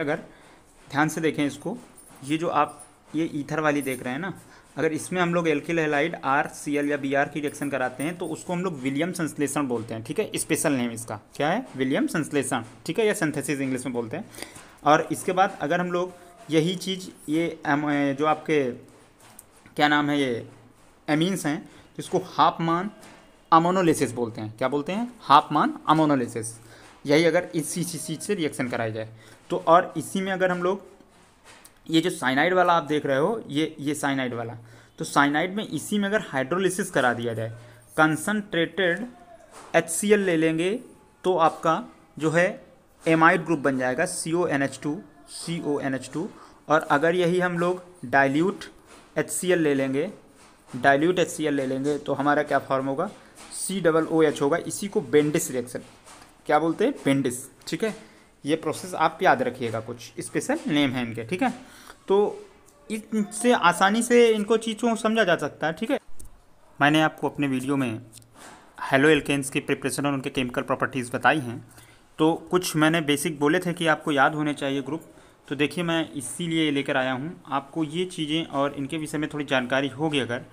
अगर ध्यान से देखें इसको ये जो आप ये ईथर वाली देख रहे हैं ना अगर इसमें हम लोग alkyl halide R C L या बी आर की रिएक्शन कराते हैं तो उसको हम लोग विलियम संश्लेषण बोलते हैं ठीक है स्पेशल नेम इसका क्या है विलियम संश्लेषण ठीक है या सिंथेसिस इंग्लिश में बोलते हैं और इसके बाद अगर हम लोग यही चीज़ ये जो आपके क्या नाम है ये एमीन्स हैं तो इसको हाफ मान अमोनोलिसिस बोलते हैं क्या बोलते हैं हाफ मान अमोनोलिसिस यही अगर इसी चीज़ से रिएक्शन कराया जाए तो और इसी में अगर हम लोग ये जो साइनाइड वाला आप देख रहे हो ये ये साइनाइड वाला तो साइनाइड में इसी में अगर हाइड्रोलिसिस करा दिया जाए कंसनट्रेटेड एच सी एल ले लेंगे तो आपका जो है एमाइड ग्रुप बन जाएगा C O N H two C O N H two और अगर यही हम लोग डाइल्यूट एच सी एल ले लेंगे डाइल्यूट एच सी एल ले लेंगे तो हमारा क्या फॉर्म होगा सी डबल ओ एच होगा इसी को बेंडिस रिएक्शन क्या बोलते हैं बेंडिस ठीक है ये प्रोसेस आप याद रखिएगा कुछ स्पेशल नेम है इनके ठीक है तो इससे आसानी से इनको चीज़ों को समझा जा सकता है ठीक है मैंने आपको अपने वीडियो में हेलो एल्केन्स की प्रिपरेशन और उनके केमिकल प्रॉपर्टीज़ बताई हैं तो कुछ मैंने बेसिक बोले थे कि आपको याद होने चाहिए ग्रुप तो देखिए मैं इसीलिए लेकर आया हूँ आपको ये चीज़ें और इनके विषय में थोड़ी जानकारी होगी अगर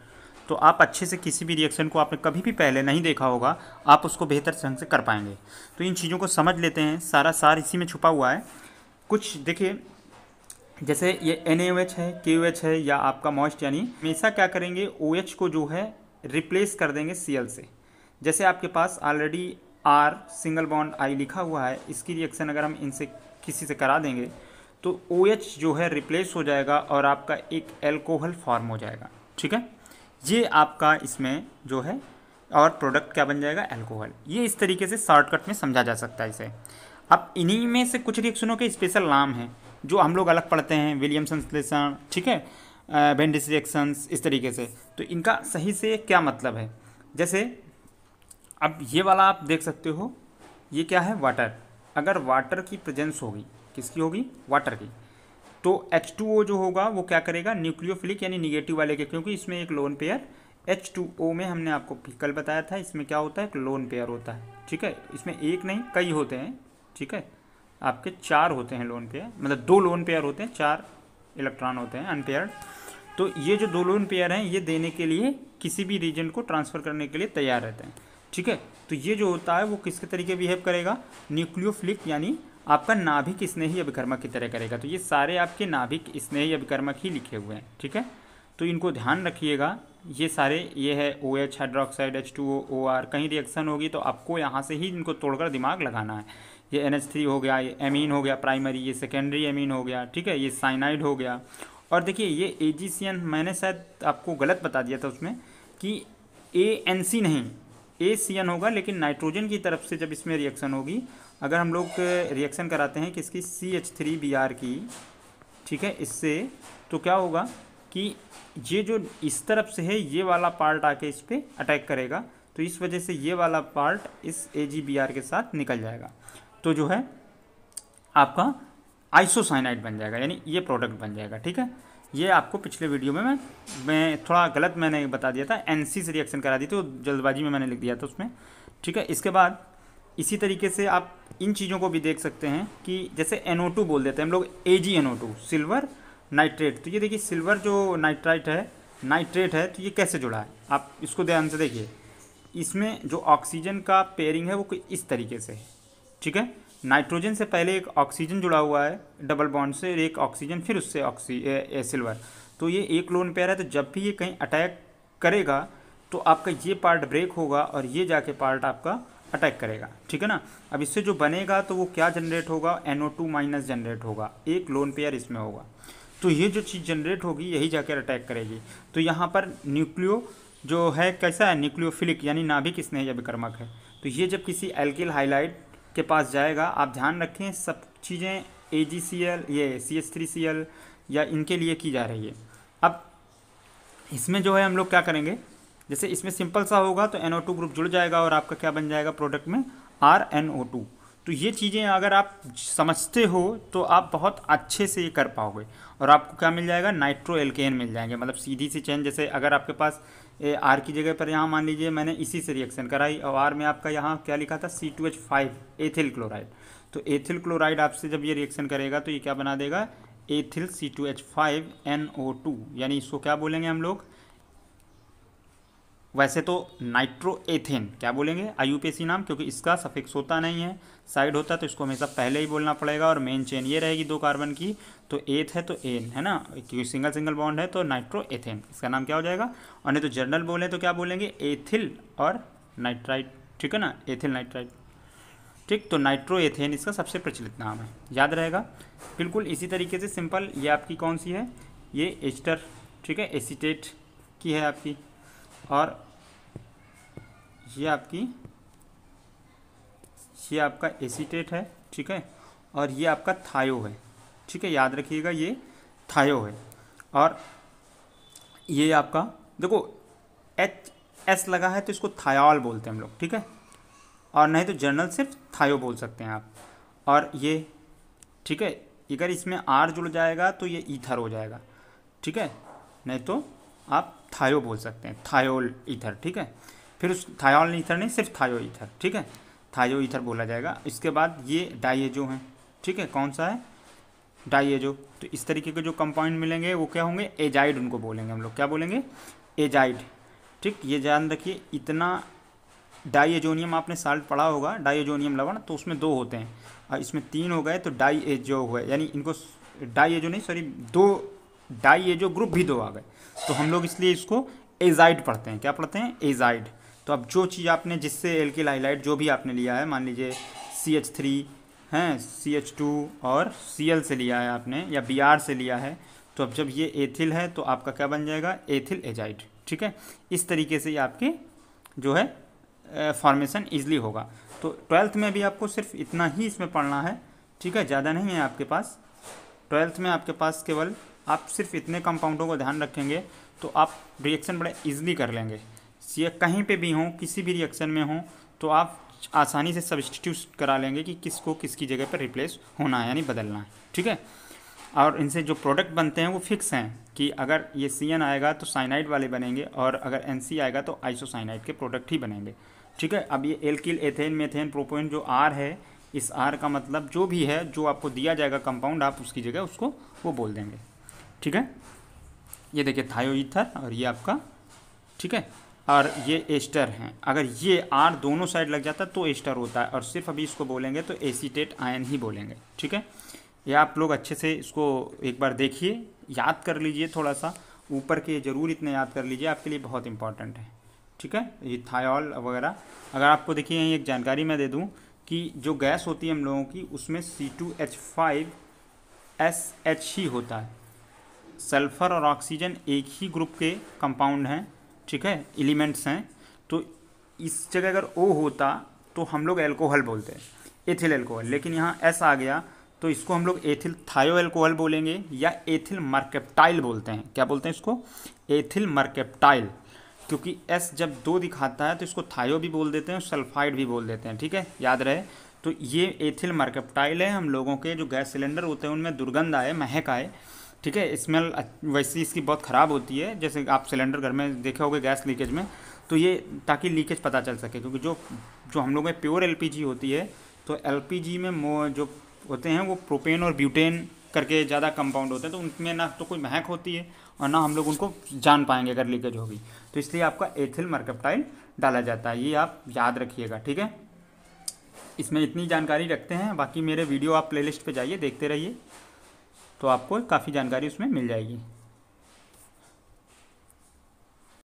तो आप अच्छे से किसी भी रिएक्शन को आपने कभी भी पहले नहीं देखा होगा आप उसको बेहतर ढंग से कर पाएंगे तो इन चीज़ों को समझ लेते हैं सारा सार इसी में छुपा हुआ है कुछ देखिए जैसे ये एन है के है या आपका मॉइस्ट यानी हमेशा क्या करेंगे ओ OH को जो है रिप्लेस कर देंगे सी से जैसे आपके पास already R single bond I लिखा हुआ है इसकी रिएक्शन अगर हम इनसे किसी से करा देंगे तो ओ OH जो है रिप्लेस हो जाएगा और आपका एक एल्कोहल फॉर्म हो जाएगा ठीक है ये आपका इसमें जो है और प्रोडक्ट क्या बन जाएगा एल्कोहल ये इस तरीके से शॉर्टकट में समझा जा सकता है इसे अब इन्हीं में से कुछ रिएक्शनों के स्पेशल नाम हैं जो हम लोग अलग पढ़ते हैं विलियम संश्लेषण ठीक है बेंडिस रिएक्शंस इस तरीके से तो इनका सही से क्या मतलब है जैसे अब ये वाला आप देख सकते हो ये क्या है वाटर अगर वाटर की प्रेजेंस होगी किसकी होगी वाटर की तो एच टू ओ जो होगा वो क्या करेगा न्यूक्लियोफिलिक यानी निगेटिव वाले के क्योंकि इसमें एक lone pair H two O में हमने आपको कल बताया था इसमें क्या होता है एक लोन पेयर होता है ठीक है इसमें एक नहीं कई होते हैं ठीक है आपके चार होते हैं लोन पेयर मतलब दो लोन पेयर होते हैं चार इलेक्ट्रॉन होते हैं अनपेयर्ड तो ये जो दो लोन पेयर हैं ये देने के लिए किसी भी रीजन को ट्रांसफ़र करने के लिए तैयार रहते हैं ठीक है तो ये जो होता है वो किसके तरीके बिहेव करेगा न्यूक्लियोफिलिक यानी आपका नाभिक स्नेही अभिकर्मक की तरह करेगा तो ये सारे आपके नाभिक स्नेही अभिकर्मक ही लिखे हुए हैं ठीक है तो इनको ध्यान रखिएगा ये सारे ये है O H hydroxide H two O O R कहीं रिएक्शन होगी तो आपको यहाँ से ही इनको तोड़कर दिमाग लगाना है ये एन एच थ्री हो गया ये एमीन हो गया प्राइमरी ये सेकेंडरी एमीन हो गया ठीक है ये साइनाइड हो गया और देखिए ये ए जी सी एन मैंने शायद आपको गलत बता दिया था उसमें कि ए एन सी नहीं ए सी एन होगा लेकिन नाइट्रोजन की तरफ से जब इसमें रिएक्शन होगी अगर हम लोग रिएक्शन कराते हैं किसकी C H three B R की ठीक है इससे तो क्या होगा कि ये जो इस तरफ से है ये वाला पार्ट आके इस पर अटैक करेगा तो इस वजह से ये वाला पार्ट इस ए जी बी आर के साथ निकल जाएगा तो जो है आपका आइसोसाइनाइड बन जाएगा यानी ये प्रोडक्ट बन जाएगा ठीक है ये आपको पिछले वीडियो में मैं मैं थोड़ा गलत मैंने बता दिया था एन से रिएक्शन करा दी थी तो जल्दबाजी में मैंने लिख दिया था उसमें ठीक है इसके बाद इसी तरीके से आप इन चीज़ों को भी देख सकते हैं कि जैसे NO2 बोल देते हैं हम लोग ए जी सिल्वर नाइट्रेट तो ये देखिए सिल्वर जो नाइट्राइट है नाइट्रेट है तो ये कैसे जुड़ा है आप इसको ध्यान से देखिए इसमें जो ऑक्सीजन का पेयरिंग है वो इस तरीके से है ठीक है नाइट्रोजन से पहले एक ऑक्सीजन जुड़ा हुआ है डबल बॉन्ड से एक ऑक्सीजन फिर उससे ऑक्सी सिल्वर तो ये एक लोन पेयर है तो जब भी ये कहीं अटैक करेगा तो आपका ये पार्ट ब्रेक होगा और ये जाके पार्ट आपका अटैक करेगा ठीक है ना अब इससे जो बनेगा तो वो क्या जनरेट होगा एनओ टू माइनस जनरेट होगा एक लोन पेयर इसमें होगा तो ये जो चीज़ जनरेट होगी यही जाकर अटैक करेगी तो यहाँ पर न्यूक्लियो जो है कैसा है न्यूक्लियोफिलिक यानी नाभिक स्नेह विक्रमक है तो ये जब किसी एल्किल हाईलाइट के पास जाएगा आप ध्यान रखें सब चीज़ें ए जी सी एल ये C S three C L या इनके लिए की जा रही है अब इसमें जो है हम लोग क्या करेंगे जैसे इसमें सिंपल सा होगा तो एन ग्रुप जुड़ जाएगा और आपका क्या बन जाएगा प्रोडक्ट में आर एन तो ये चीज़ें अगर आप समझते हो तो आप बहुत अच्छे से ये कर पाओगे और आपको क्या मिल जाएगा नाइट्रो एल्केन मिल जाएंगे मतलब सीधी सी चेंज जैसे अगर आपके पास ए, आर की जगह पर यहाँ मान लीजिए मैंने इसी से रिएक्शन कराई और आर में आपका यहाँ क्या लिखा था C two H five ethyl chloride तो एथिल क्लोराइड आपसे जब ये रिएक्शन करेगा तो ये क्या बना देगा ethyl C two H five N O two यानी इसको क्या बोलेंगे हम लोग वैसे तो नाइट्रो एथेन क्या बोलेंगे आई नाम क्योंकि इसका सफिक्स होता नहीं है साइड होता तो इसको हमेशा पहले ही बोलना पड़ेगा और मेन चेन ये रहेगी दो कार्बन की तो एथ है तो एन है ना क्योंकि सिंगल सिंगल बॉन्ड है तो नाइट्रो एथेन इसका नाम क्या हो जाएगा और नहीं तो जर्नल बोलें तो क्या बोलेंगे एथिल और नाइट्राइट ठीक है ना एथिल नाइट्राइट ठीक तो नाइट्रो एथेन इसका सबसे प्रचलित नाम है याद रहेगा बिल्कुल इसी तरीके से सिंपल ये आपकी कौन सी है ये एस्टर ठीक है एसीटेट की है आपकी और ये आपकी ये आपका एसीटेट है ठीक है और ये आपका थायो है ठीक है याद रखिएगा ये थायो है और ये आपका देखो एच एस लगा है तो इसको थायोल बोलते हैं हम लोग ठीक है और नहीं तो जनरल सिर्फ थायो बोल सकते हैं आप और ये ठीक है अगर इसमें आर जुड़ जाएगा तो ये ईथर हो जाएगा ठीक है नहीं तो आप थायो बोल सकते हैं थायोल ईथर ठीक है फिर उस थायोल ईथर नहीं सिर्फ थायो ईथर ठीक है थायो ईथर बोला जाएगा इसके बाद ये डाइएजो हैं ठीक है कौन सा है डाइएजो तो इस तरीके के जो कंपाउंड मिलेंगे वो क्या होंगे एजाइड उनको बोलेंगे हम लोग क्या बोलेंगे एजाइड ठीक ये ध्यान रखिए इतना डाइएजोनियम आपने साल्ट पढ़ा होगा डाइएजोनियम लवण तो उसमें दो होते हैं और इसमें तीन हो गए तो डाइएजो हुए यानी इनको डाइएजो नहीं सॉरी दो डाई ये जो ग्रुप भी दो आ गए तो हम लोग इसलिए इसको एजाइड पढ़ते हैं क्या पढ़ते हैं एजाइड तो अब जो चीज़ आपने जिससे एल के जो भी आपने लिया है मान लीजिए सी एच थ्री हैं सी एच टू और सी एल से लिया है आपने या बी आर से लिया है तो अब जब ये एथिल है तो आपका क्या बन जाएगा एथिल एजाइड ठीक है इस तरीके से ये आपके जो है फॉर्मेशन ईजिली होगा तो ट्वेल्थ में भी आपको सिर्फ इतना ही इसमें पढ़ना है ठीक है ज़्यादा नहीं है आपके पास ट्वेल्थ में आपके पास केवल आप सिर्फ इतने कंपाउंडों को ध्यान रखेंगे तो आप रिएक्शन बड़े ईजिली कर लेंगे ये कहीं पे भी हों किसी भी रिएक्शन में हों तो आप आसानी से सब्सटीट्यूट करा लेंगे कि किसको किसकी जगह पर रिप्लेस होना है यानी बदलना है ठीक है और इनसे जो प्रोडक्ट बनते हैं वो फिक्स हैं कि अगर ये सी आएगा तो साइनाइड वाले बनेंगे और अगर एन आएगा तो आइसोसाइनाइड के प्रोडक्ट ही बनेंगे ठीक है अब ये एल्किल एथेन मेथेन प्रोपोइन जो आर है इस आर का मतलब जो भी है जो आपको दिया जाएगा कंपाउंड आप उसकी जगह उसको वो बोल देंगे ठीक है ये देखिए थायोईथर और ये आपका ठीक है और ये एस्टर हैं अगर ये आर दोनों साइड लग जाता तो एस्टर होता है और सिर्फ अभी इसको बोलेंगे तो एसीटेट आयन ही बोलेंगे ठीक है ये आप लोग अच्छे से इसको एक बार देखिए याद कर लीजिए थोड़ा सा ऊपर के ज़रूर इतने याद कर लीजिए आपके लिए बहुत इंपॉर्टेंट है ठीक है ये थायोल वगैरह अगर आपको देखिए यहीं एक जानकारी मैं दे दूँ कि जो गैस होती है हम लोगों की उसमें C two H five S H ही होता है सल्फ़र और ऑक्सीजन एक ही ग्रुप के कंपाउंड हैं ठीक है एलिमेंट्स हैं तो इस जगह अगर ओ होता तो हम लोग एल्कोहल बोलते हैं एथिल एल्कोहल लेकिन यहाँ एस आ गया तो इसको हम लोग एथिल थायो एल्कोहल बोलेंगे या एथिल मर्केप्टाइल बोलते हैं क्या बोलते हैं इसको एथिल मर्केप्टाइल क्योंकि एस जब दो दिखाता है तो इसको थायो भी बोल देते हैं सल्फाइड भी बोल देते हैं ठीक है याद रहे तो ये एथिल मर्केप्टाइल है हम लोगों के जो गैस सिलेंडर होते हैं उनमें दुर्गंध आए महक आए ठीक है स्मेल वैसी इसकी बहुत ख़राब होती है जैसे आप सिलेंडर घर में देखे होगे गैस लीकेज में तो ये ताकि लीकेज पता चल सके क्योंकि जो जो हम लोग में प्योर एल होती है तो एल में जो होते हैं वो प्रोपेन और ब्यूटेन करके ज़्यादा कंपाउंड होते हैं तो उनमें ना तो कोई महक होती है और ना हम लोग उनको जान पाएंगे अगर लीकेज होगी तो इसलिए आपका एथिल मर्कपटाइल डाला जाता है ये आप याद रखिएगा ठीक है इसमें इतनी जानकारी रखते हैं बाकी मेरे वीडियो आप प्लेलिस्ट पे जाइए देखते रहिए तो आपको काफ़ी जानकारी उसमें मिल जाएगी